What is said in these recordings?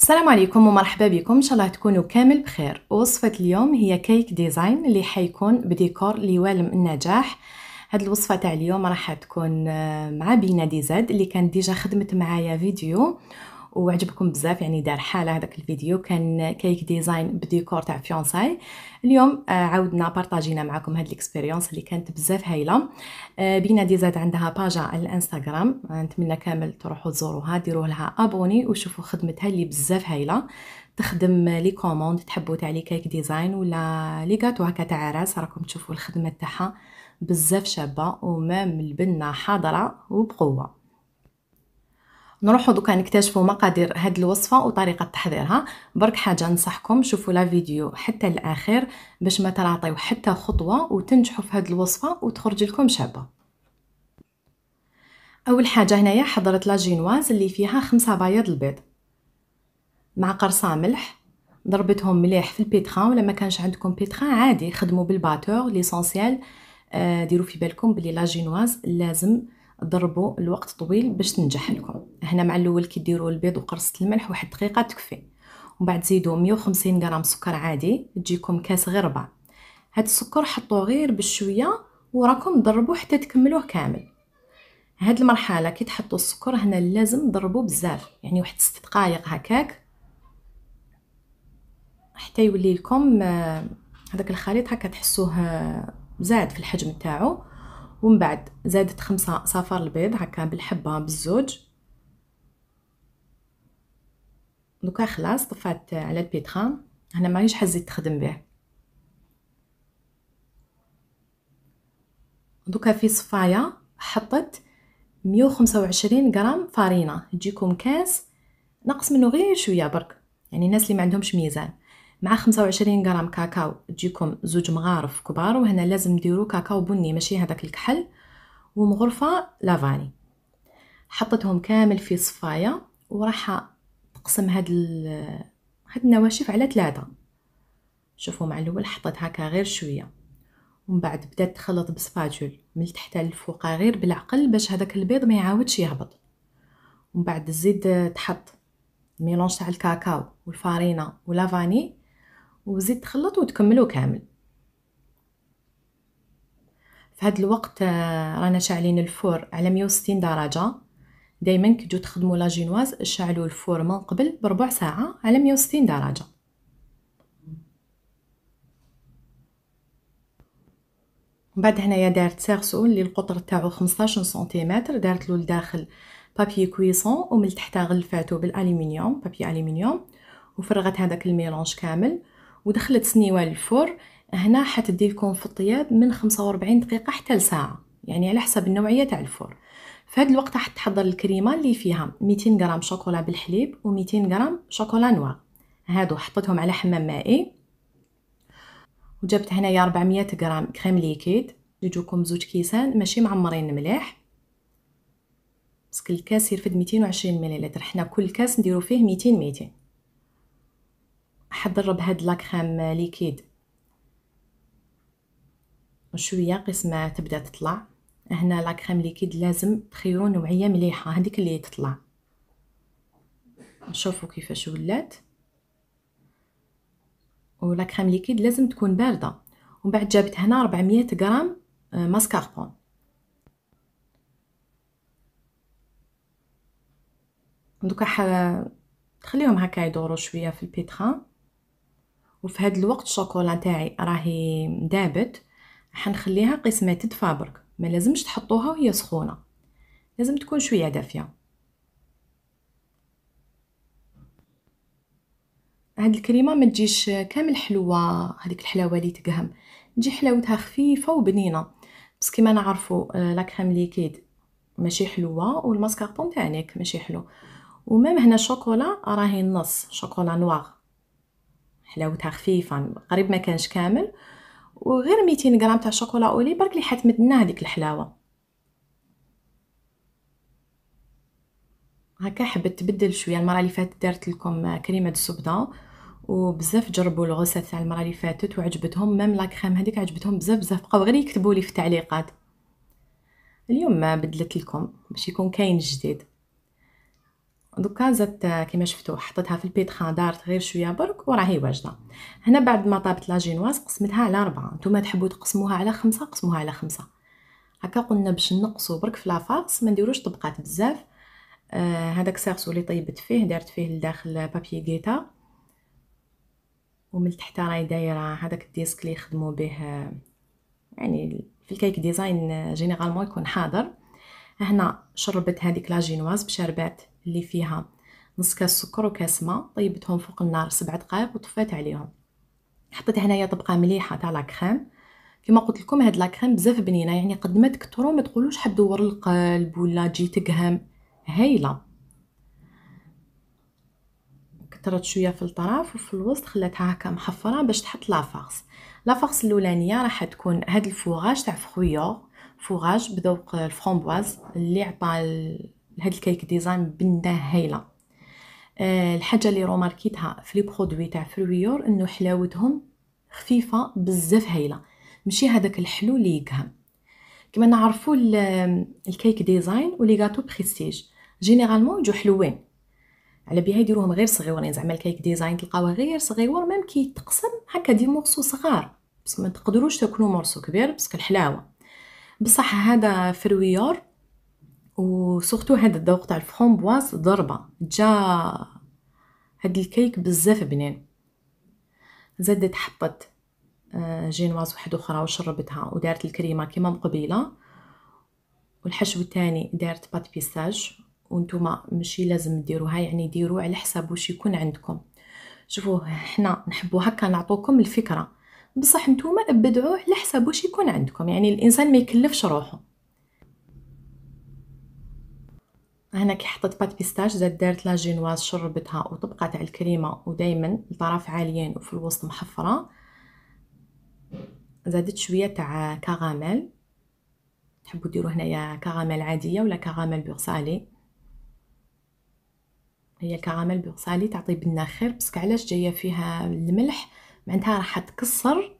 السلام عليكم ومرحبا بكم ان شاء الله تكونوا كامل بخير وصفه اليوم هي كيك ديزاين اللي حيكون بديكور لوالم والم النجاح هاد الوصفه تاع اليوم راح تكون آه، مع بينا دي زاد اللي كانت ديجا خدمت معايا فيديو وعجبكم بزاف يعني دار حاله هذاك الفيديو كان كيك ديزاين بديكور تاع فيونساي اليوم آه، عاودنا بارطاجينا معكم هاد الاكسبيريونس اللي كانت بزاف هايله آه، بينا ديزاد عندها باجا على الانستغرام نتمنى كامل تروحوا تزوروها ديروا لها ابوني وشوفوا خدمتها اللي بزاف هايله تخدم لي كوموند تحبوا تاع لي كيك ديزاين ولا لي غاتو هكا تاع عراس راكم تشوفوا الخدمه تاعها بزاف شابه ومام البنه حاضره وبقوه نروحو دوكا نكتشفوا مقادير هاد الوصفه وطريقه تحضيرها برك حاجه نصحكم شوفوا لا فيديو حتى الاخر باش ما تعطيو حتى خطوه وتنجحوا في هاد الوصفه وتخرج لكم شابه اول حاجه هنايا حضرت لا جينواز اللي فيها خمسة بياض البيض مع قرصه ملح ضربتهم مليح في البيتخان ولا ما كانش عندكم بيتخان عادي خدموا بالباتور ليسونسيال آه، ديروا في بالكم بلي لا جينواز لازم ضربوا الوقت طويل باش تنجح لكم هنا مع الاول كديروا البيض وقرصه الملح واحد دقيقه تكفي ومن بعد زيدوا 150 غرام سكر عادي تجيكم كاس غير ربع هاد السكر حطوه غير بشويه وراكم ضربوا حتى تكملوه كامل هاد المرحله كي تحطوا السكر هنا لازم ضربوا بزاف يعني واحد 6 دقائق هكاك حتى يولي لكم آه، هذاك الخليط هكا تحسوه آه، زاد في الحجم تاعو ومن بعد زادت خمسة صفار البيض هكا بالحبة بالزوج دوكا خلاص طفات على البيتخان هنا مانيش حزيت تخدم به دوكا في صفاية حطت مية وخمسة وعشرين غرام فارينة يجيكم كاس نقص منه غير شويه برك يعني الناس اللي ما عندهمش ميزان مع 25 غرام كاكاو تجيكم زوج مغارف كبار وهنا لازم نديرو كاكاو بني ماشي هذاك الكحل ومغرفه لافاني حطتهم كامل في صفايه وراح نقسم هاد هاد النواشف على ثلاثه شوفوا مع الاول حطيت هكا غير شويه ومن بعد بدات تخلط بسباتول من تحت للفوق غير بالعقل باش هذاك البيض ما يعاودش يهبط ومن بعد تزيد تحط ميلونج تاع الكاكاو والفارينه ولافاني وزيد تخلط وتكملو كامل في هذا الوقت آه، رانا شاعلين الفور على 160 درجه دائما كي تجو تخدموا لا جينواز شعلوا الفور من قبل بربع ساعه على 160 درجه من بعد هنايا دارت سيرسو اللي القطر تاعو 15 سنتيمتر دارت له لداخل بابي كويسون ومن تحتها غلفاتو بالالومنيوم بابي الومنيوم وفرغت هذاك الميلونج كامل ودخلت سنيوه للفرن هنا حتدي لكم في الطياب من 45 دقيقه حتى لساعه يعني على حسب النوعيه تاع الفور في هذا الوقت راح تحضر الكريمه اللي فيها 200 غرام شوكولا بالحليب و200 غرام شوكولا نوار هادو حطيتهم على حمام مائي وجبت هنايا 400 غرام كريم ليكيد يجوكم زوج كيسان ماشي معمرين مليح بس كل كاس يرفد 220 مليلتر حنا كل كاس نديرو فيه 200 200 حضر هاد لاكريم ليكيد وشويه قيس ما تبدا تطلع هنا لاكريم ليكيد لازم تخيو نوعيه مليحه هذيك اللي تطلع نشوفوا كيفاش ولات ولاكريم ليكيد لازم تكون بارده ومن بعد جابت هنا 400 غرام آه، ماسكاربون دوكا تخليهم هكا يدورو شويه في البيتخان وفي هاد الوقت الشوكولا تاعي راهي دابت حنخليها قسمه تدفى ما لازمش تحطوها وهي سخونه لازم تكون شويه دافيه هاد الكريمه ما تجيش كامل حلوه هذيك الحلاوه اللي تقهم تجي حلاوتها خفيفه وبنينه بس كيما نعرفوا آه، لا كريم ليكيد ماشي حلوه والماسكاربون تاعك ماشي حلو ومام هنا الشوكولا راهي نص شوكولا نوار حلاوتها خفيفه قريب ما كانش كامل وغير 200 غرام تاع شوكولا اولي برك اللي حتمد لنا هذيك الحلاوه هكا حبيت تبدل شويه المره اللي فاتت دارت لكم كريمه الزبده وبزاف جربوا الغوسات تاع المره اللي فاتت وعجبتهم ميم لا كريم هذيك عجبتهم بزاف بزاف بقاو غير يكتبوا لي في التعليقات اليوم ما بدلت لكم باش يكون كاين جديد دوكا زدت كيما شفتو حطيتها في البيتخان دارت غير شويه برك وراهي واجده هنا بعد ما طابت لا جينواز قسمتها على أربعة نتوما تحبوا تقسموها على خمسة قسموها على خمسة هكا قلنا باش نقصوا برك في لافاكس ما نديروش طبقات بزاف آه هداك سيرسو اللي طيبت فيه دارت فيه لداخل بابي غيتا ومن تحت راهي دايره هذاك الديسك اللي يخدموا به آه، يعني في الكيك ديزاين آه، جينيرالمون يكون حاضر هنا شربت هذيك لا جينواز بشربات اللي فيها نص كاس سكر وكاس ماء طيبتهم فوق النار سبع دقائق وطفيت عليهم حطيت هنايا طبقه مليحه تاع لاكريم كما قلت لكم هاد لاكريم بزاف بنينه يعني قد ما تكثروا ما تقولوش حدور دور القلب ولا تجي تقهم هايله كثرت شويه في الطرف وفي الوسط خلاتها هكا محفره باش تحط لافاغس لافاغس الاولانيه راح تكون هاد الفوغاج تاع فخويو فوغاج بذوق الفرومبواز اللي عطى هاد الكيك ديزاين بنه هايله أه الحاجه اللي روماركيتها في لي برودوي تاع فرويور انه حلاوتهم خفيفه بزاف هايله ماشي هذاك الحلو اللي يقهم كما نعرفوا الكيك ديزاين ولي غاتو بريستيج جينيرالمون يجو حلوين على بها يديروهم غير صغيورين زعما الكيك ديزاين تلقاوه غير صغيور ميم كي يتقسم هكا دي مورسو صغار بس ما تقدروش تاكلوا مورسو كبير باسكو الحلاوه بصح هذا فرويور وسورتو هاد الذوق تاع الفرومبواز ضربه جا هاد الكيك بزاف بنين زادت حطت آه، جينواز واحد اخرى وشربتها ودارت الكريمه كيما من والحشو الثاني دارت بات بيساج وانتوما ماشي لازم ديروها يعني ديرو على حساب واش يكون عندكم شوفوا حنا نحبوا هكا نعطوكم الفكره بصح نتوما ابدعوا على حساب واش يكون عندكم يعني الانسان ما يكلفش روحه هنا كي حطيت بات بيستاج زاد دارت لا جينواز شربتها وطبقه تاع الكريمه ودائما الطرف عاليين وفي الوسط محفره زادت شويه تاع كراميل تحبوا ديروا هنايا كراميل عاديه ولا كراميل بيغسالي هي الكراميل بيغسالي تعطي بنا خير بس علاش جايه فيها الملح معناتها راح تكسر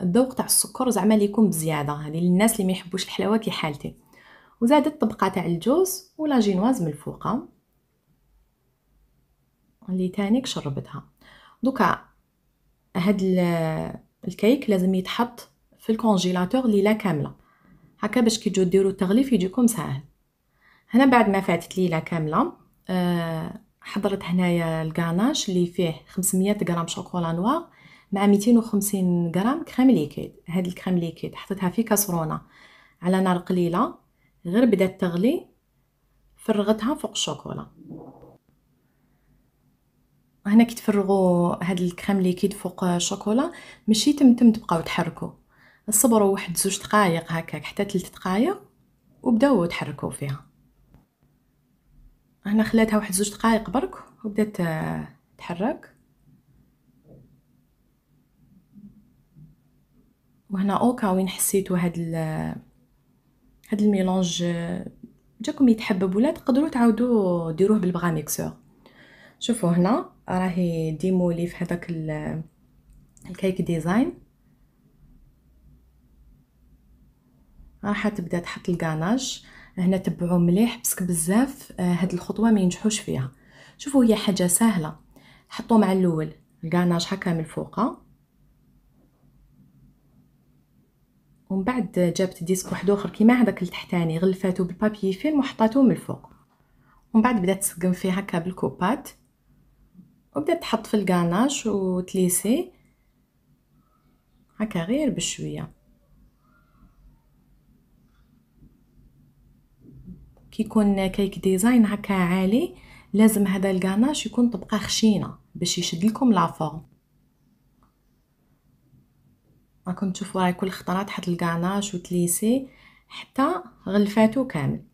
الذوق تاع السكر زعما ليكم بزياده هذه للناس اللي ما يحبوش الحلاوه كي حالتي وزادت طبقه تاع الجوز ولا جينواز من الفوق اللي تانيك شربتها دوكا هاد الكيك لازم يتحط في الكونجيلاتور ليله كامله هكا باش كي تجو ديروا التغليف يجيكم ساهل هنا بعد ما فاتت ليله كامله آه، حضرت هنايا الكاناش اللي فيه 500 غرام شوكولا نوار مع 250 غرام كريم ليكيد هاد الكريم ليكيد حطيتها في كاسرونه على نار قليله غير بدات تغلي فرغتها فوق الشوكولا هنا كي تفرغوا هاد الكريم ليكيد فوق الشوكولا ماشي تمتم تبقاو تحركوا صبروا واحد زوج دقائق هكاك حتى ثلاث دقائق وبداو تحركوا فيها هنا خلاتها واحد زوج دقائق برك وبدات تحرك وهنا اوكا وين حسيتو هاد هاد الميلونج آه، جاكم يتحبب ولا تقدروا تعاودوا ديروه بالبغا ميكسور شوفوا هنا راهي ديمولي في هذاك آه، الكيك ديزاين راح تبدا تحط الكاناج هنا تبعوا مليح بسك بزاف آه، هاد الخطوه ما ينجحوش فيها شوفوا هي حاجه سهله حطوا مع الاول الكاناج هكا من فوقه ومن بعد جابت ديسك واحد اخر كيما هذاك التحتاني غلفاتو بالبابي فيلم وحطاته من الفوق ومن بعد بدات تسقم فيه هكا بالكوبات وبدات تحط في الكاناش وتليسي هكا غير بشويه كيكون كيك ديزاين هكا عالي لازم هذا الكاناش يكون طبقه خشينه باش يشد لكم لا فورم راكم تشوفوا هاي كل خطرات حط الكاناش وتليسي حتى غلفاتو كامل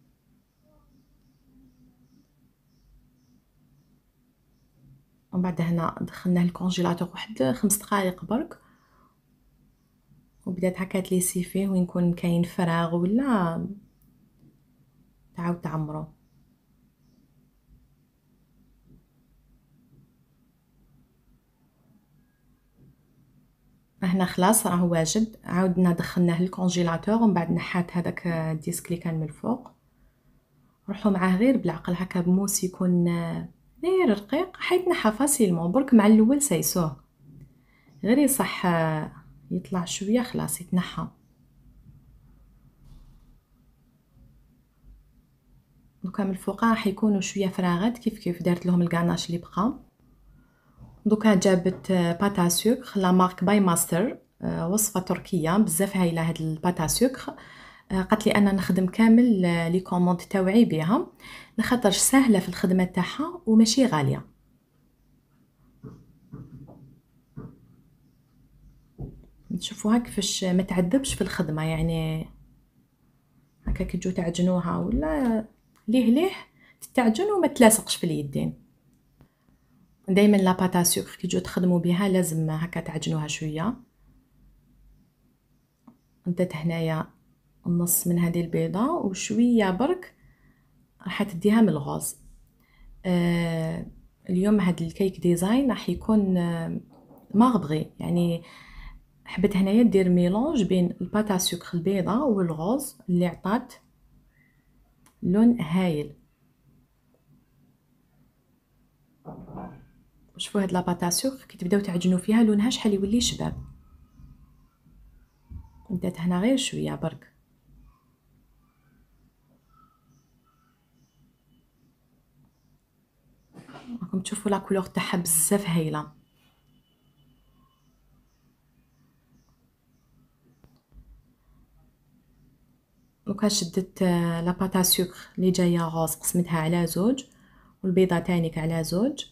ومن بعد هنا دخلناه الكونجيلاتور واحد خمس دقائق برك وبدات هكا تليسي فيه وين يكون كاين فراغ ولا تعاود تعمرو هنا خلاص راه واجد عاودنا دخلناه للكونجيلاتور ومن بعد نحات هذاك الديسك اللي كان من الفوق روحوا معاه غير بالعقل هكا بموس يكون آه، غير رقيق حيت نحى فاسيلمون برك مع الاول سايسوه غير يصح آه، يطلع شويه خلاص يتنحى دوكا من الفوق راح يكونوا شويه فراغات كيف كيف دارت لهم الكاناش اللي بقى دوكا جابت آه، باتا سوكر لا مارك باي ماستر آه، وصفه تركيه بزاف هايله هاد الباتا آه، سوكر قالت لي انا نخدم كامل لي كوموند تاوعي بها لخاطر سهله في الخدمه تاعها وماشي غاليه تشوفوها كيفاش ما تعذبش في الخدمه يعني هكا كي تجو تعجنوها ولا ليه ليه تتعجن وما تلاصقش في اليدين دائما باتا سوكر كي تجو تخدموا بها لازم هكا تعجنوها شويه ندات هنايا النص من هذه البيضه وشويه برك راح تديها من الغوز آه اليوم هذا الكيك ديزاين راح يكون آه ما يعني حبيت هنايا دير ميلونج بين الباتا سوكر البيضه والغاز اللي عطات لون هايل شوفوا هاد لاباطاسيوغ كي تبداو تعجنوا فيها لونها شحال يولي شباب بدات هنا غير شويه برك راكم تشوفوا لا كولور تاعها بزاف هايله دوكا شدت آه، لاباطا سكر اللي جايه غوز قسمتها على زوج والبيضه تانيك على زوج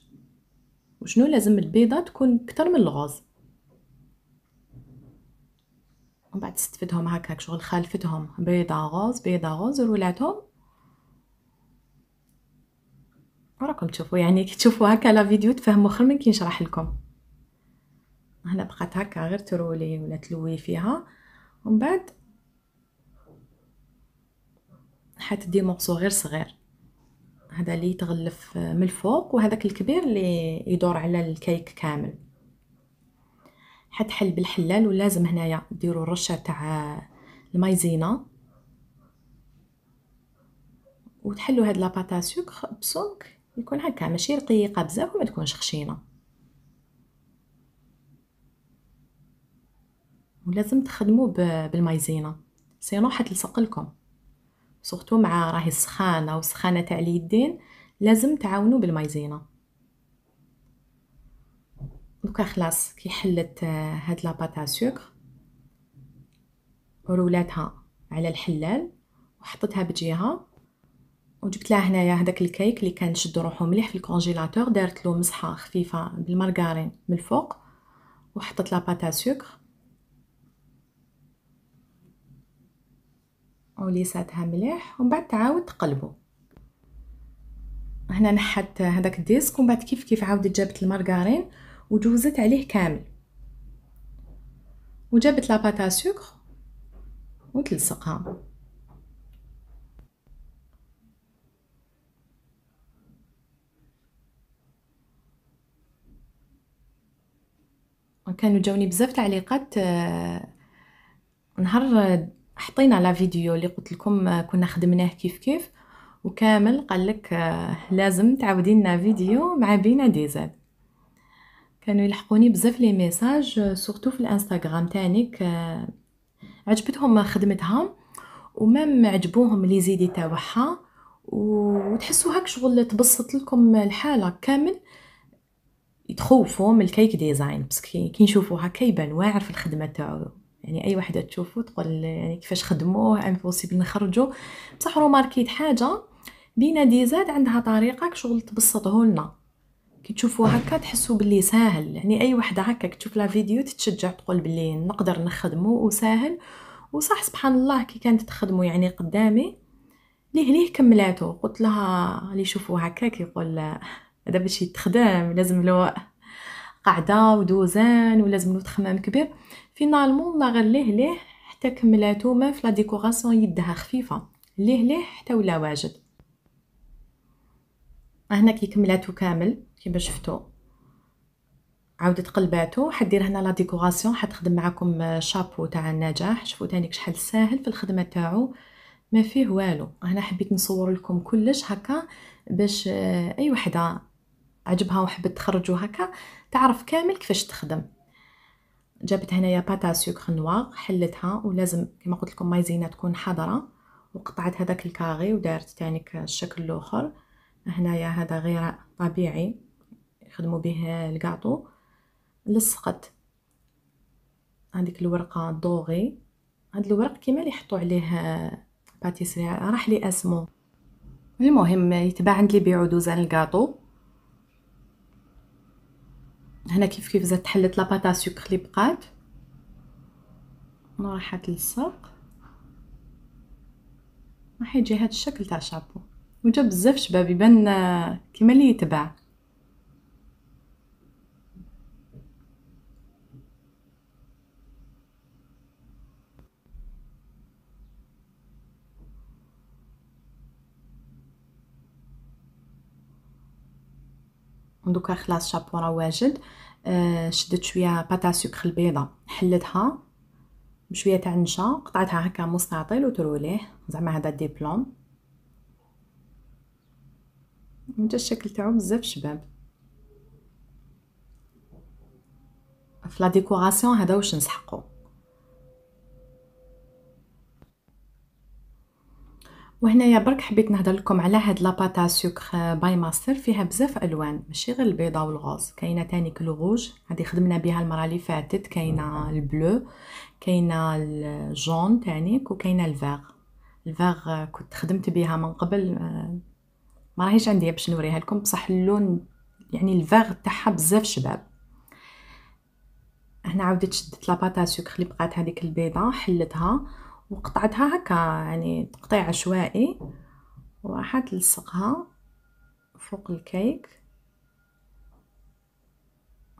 وشنو لازم البيضة تكون كتر من الغاز ومن بعد استفدهم هكاك شغل خالفتهم بيضة غاز بيضة غاز رولاتهم وراكم تشوفوا يعني كي تشوفوا هكا لا فيديو تفهموا خير من كي نشرح لكم هنا بقات هكا غير ترولي ولا تلوي فيها ومن بعد حتدي مقصو غير صغير هذا اللي يتغلف من الفوق وهذاك الكبير اللي يدور على الكيك كامل حتحل بالحلال ولازم هنايا ديروا الرشه تاع المايزينا وتحلوا هاد لاباطا سوكر بسمك يكون هكا ماشي رقيقه بزاف وما تكونش خشينه ولازم تخدموا بالمايزينا سينو حتلصق لكم سورتو مع راهي سخانه وسخانه تاع اليدين لازم تعاونوا بالمايزينا دوكا خلاص كي حلت آه، هاد لاباطا سوكر رولاتها على الحلال وحطتها بجهه وجبت لها هنايا هذاك الكيك اللي كان شد روحو مليح في الكونجيلاتور دارت له مسحه خفيفه بالمارغارين من الفوق وحطت لاباطا سكر وليساتها مليح ومن بعد تعاود تقلبو هنا نحت هذاك الديسك ومن بعد كيف كيف عاودت جابت المارغارين وجوزت عليه كامل وجابت لاباتا سكر وتلصقها كانوا جاوني بزاف تعليقات آه، نهار حطينا لا فيديو اللي قلت لكم آه، كنا خدمناه كيف كيف وكامل قالك آه، لازم تعاودي لنا فيديو مع بينا ديزاد كانوا يلحقوني بزاف لي ميساج آه، سورتو في الانستغرام تانيك عجبتهم خدمتها ومام عجبوهم لي زيدي تاعها وتحسوا هاك شغل تبسط لكم الحاله كامل يتخوفوا من الكيك ديزاين بس كي نشوفوها هكا يبان واعر في الخدمه تاعو يعني اي وحده تشوفو تقول يعني كيفاش خدموه امبوسيبل نخرجو بصح روماركيت حاجه بينا دي زاد عندها طريقه كشغل تبسطه لنا كي تشوفوا هكا تحسوا باللي ساهل يعني اي وحده هكا تشوف لا فيديو تتشجع تقول باللي نقدر نخدمه وساهل وصح سبحان الله كي كانت تخدمه يعني قدامي ليه ليه كملاته قلت لها اللي يشوفوا هكا كيقول هذا باش يتخدم لازم له قاعده ودوزان ولازم له تخمام كبير فينالمون لا غير ليه حتى كملاتو ما في لا ديكوراسيون يدها خفيفه ليه ليه حتى ولا واجد هنا كي كملاتو كامل كيما شفتو عاودت قلباتو حدير هنا لا ديكوراسيون حتخدم معكم شابو تاع النجاح شوفوا تانيك شحال ساهل في الخدمه تاعو ما فيه والو هنا حبيت نصور لكم كلش هكا باش آه، اي وحده عجبها وحبت تخرجوا هكا تعرف كامل كيفاش تخدم جابت هنايا باتا سوكر نوار حلتها ولازم كما قلت لكم مايزينا تكون حاضره وقطعت هذاك الكاغي ودارت ثاني الشكل الاخر هنايا هذا غير طبيعي يخدموا به الكاطو لصقت هذيك الورقه دوغي هاد الورق كيما اللي يحطوا عليه باتيسري راح لي اسمو المهم يتباع عند اللي يبيعوا دوزان الكاطو هنا كيف كيف زدت حلت لاباطا سوكر اللي بقات وراحت للساق راح يجي هذا الشكل تاع شابو وجا بزاف شباب يبان كيما اللي يتباع دوكا خلاص شابو راه واجد آه، شدت شويه باتا سكر البيضه حلتها بشويه تاع النشا قطعتها هكا مستطيل وتروليه زعما هذا ديبلوم انت الشكل تاعو بزاف شباب في لا ديكوراسيون هذا واش نسحقو وهنايا برك حبيت نهضر لكم على هاد لاباتا سوكر آه، باي ماستر فيها بزاف الوان ماشي غير البيضه والغوز كاينه تاني كلوغوج هادي خدمنا بها المره اللي فاتت كاينه البلو كاينه الجون تانيك وكاينه الفاغ الفاغ آه، كنت خدمت بها من قبل آه، ما راهيش عندي باش نوريها لكم بصح اللون يعني الفاغ تاعها بزاف شباب هنا عاودت شدت لاباتا سوكر اللي بقات هذيك البيضه حلتها وقطعتها هكا يعني تقطيع عشوائي وراح تلصقها فوق الكيك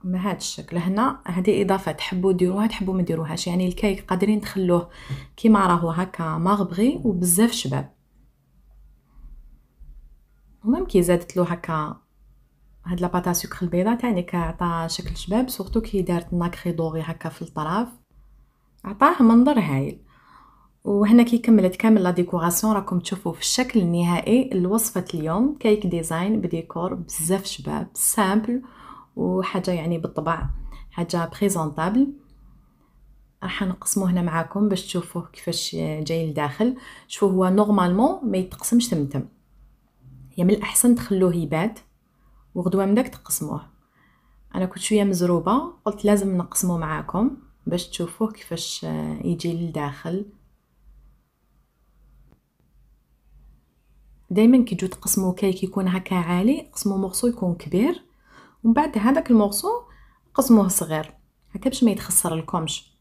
بهذا الشكل هنا هذه اضافه تحبوا ديروها تحبوا ما ديروهاش يعني الكيك قادرين تخلوه كيما راهو هكا مغبغي وبزاف شباب ومام كي زادت له هكا هاد لاباطا سكر البيضه تاني كعطى شكل شباب سورتو كي دارت ناكري دوري هكا في الطرف عطاه منظر هايل وهنا كي كملت كامل لا ديكوراسيون راكم تشوفوا في الشكل النهائي الوصفه اليوم كيك ديزاين بديكور بزاف شباب سامبل وحاجه يعني بالطبع حاجه بريزونطابل راح نقسمو هنا معاكم باش تشوفوه كيفاش جاي لداخل شوفوا هو نورمالمون ما يتقسمش تمتم هي من الاحسن تخلوه يبات وغدوه من داك تقسموه انا كنت شويه مزروبه قلت لازم نقسمو معاكم باش تشوفوه كيفاش يجي لداخل دائما كي تجو تقسموا كيك يكون هكا عالي قسموا مغصو يكون كبير ومن بعد هذاك المغصو قسموه صغير هكا باش ما يتخسر لكمش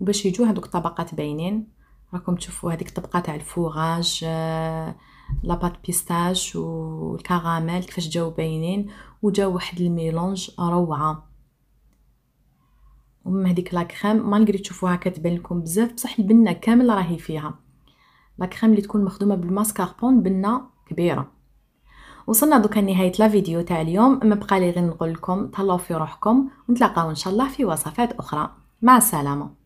وباش يجو هذوك الطبقات باينين راكم تشوفوا هذيك الطبقه تاع الفوراج آه، لاباط بيستاش والكراميل كيفاش جاو باينين وجا واحد الميلونج روعه ومن هذيك لا كريم مالغري تشوفوها كتبان لكم بزاف بصح البنه كامل راهي فيها لا كريم اللي تكون مخدومه بالماسكاربون بنه كبيره وصلنا دوكا لنهايه لا فيديو تاع اليوم ما بقى لي غير نقول لكم تهلاو في روحكم ونتلاقاو ان شاء الله في وصفات اخرى مع السلامه